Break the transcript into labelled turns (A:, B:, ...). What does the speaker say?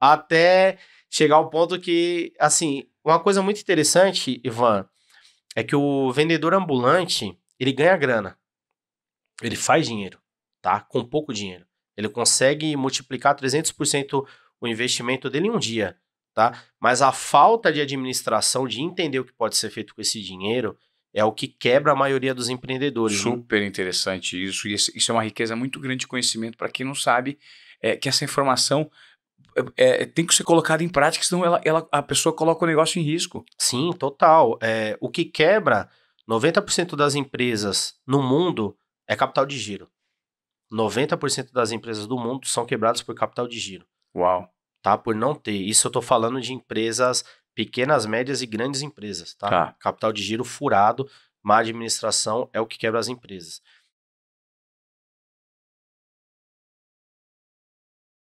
A: até chegar ao ponto que, assim, uma coisa muito interessante, Ivan, é que o vendedor ambulante, ele ganha grana. Ele faz dinheiro, tá? Com pouco dinheiro. Ele consegue multiplicar 300% o investimento dele em um dia, tá? Mas a falta de administração, de entender o que pode ser feito com esse dinheiro, é o que quebra a maioria dos empreendedores. Super
B: interessante isso. Isso é uma riqueza muito grande de conhecimento para quem não sabe é, que essa informação
A: é, é, tem que ser colocada em prática, senão ela, ela, a pessoa coloca o negócio em risco. Sim, total. É, o que quebra 90% das empresas no mundo é capital de giro. 90% das empresas do mundo são quebradas por capital de giro. Uau. Tá? Por não ter. Isso eu tô falando de empresas pequenas, médias e grandes empresas, tá? tá.
C: Capital de giro furado, má administração é o que quebra as empresas.